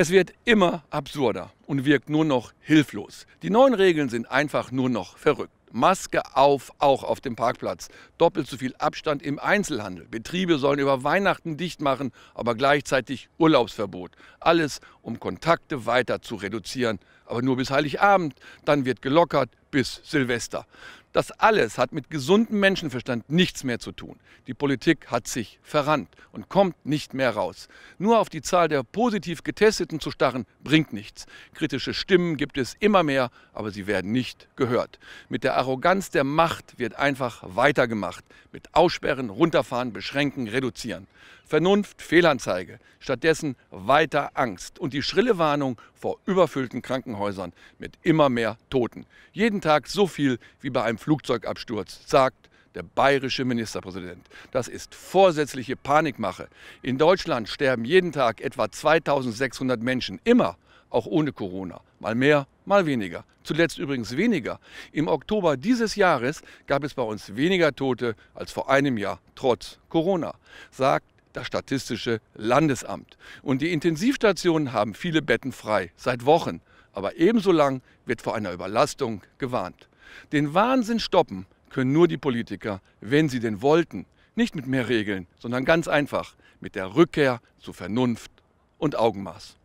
Es wird immer absurder und wirkt nur noch hilflos. Die neuen Regeln sind einfach nur noch verrückt. Maske auf, auch auf dem Parkplatz. Doppelt so viel Abstand im Einzelhandel. Betriebe sollen über Weihnachten dicht machen, aber gleichzeitig Urlaubsverbot. Alles, um Kontakte weiter zu reduzieren. Aber nur bis Heiligabend, dann wird gelockert bis Silvester. Das alles hat mit gesundem Menschenverstand nichts mehr zu tun. Die Politik hat sich verrannt und kommt nicht mehr raus. Nur auf die Zahl der positiv Getesteten zu starren, bringt nichts. Kritische Stimmen gibt es immer mehr, aber sie werden nicht gehört. Mit der Arroganz der Macht wird einfach weitergemacht. Mit Aussperren, Runterfahren, Beschränken, Reduzieren. Vernunft, Fehlanzeige. Stattdessen weiter Angst und die schrille Warnung vor überfüllten Krankenhäusern mit immer mehr Toten. Jeden Tag so viel wie bei einem Flugzeugabsturz, sagt der bayerische Ministerpräsident. Das ist vorsätzliche Panikmache. In Deutschland sterben jeden Tag etwa 2600 Menschen, immer, auch ohne Corona. Mal mehr, mal weniger. Zuletzt übrigens weniger. Im Oktober dieses Jahres gab es bei uns weniger Tote als vor einem Jahr, trotz Corona, sagt das Statistische Landesamt. Und die Intensivstationen haben viele Betten frei, seit Wochen. Aber ebenso lang wird vor einer Überlastung gewarnt. Den Wahnsinn stoppen können nur die Politiker, wenn sie den wollten. Nicht mit mehr Regeln, sondern ganz einfach mit der Rückkehr zu Vernunft und Augenmaß.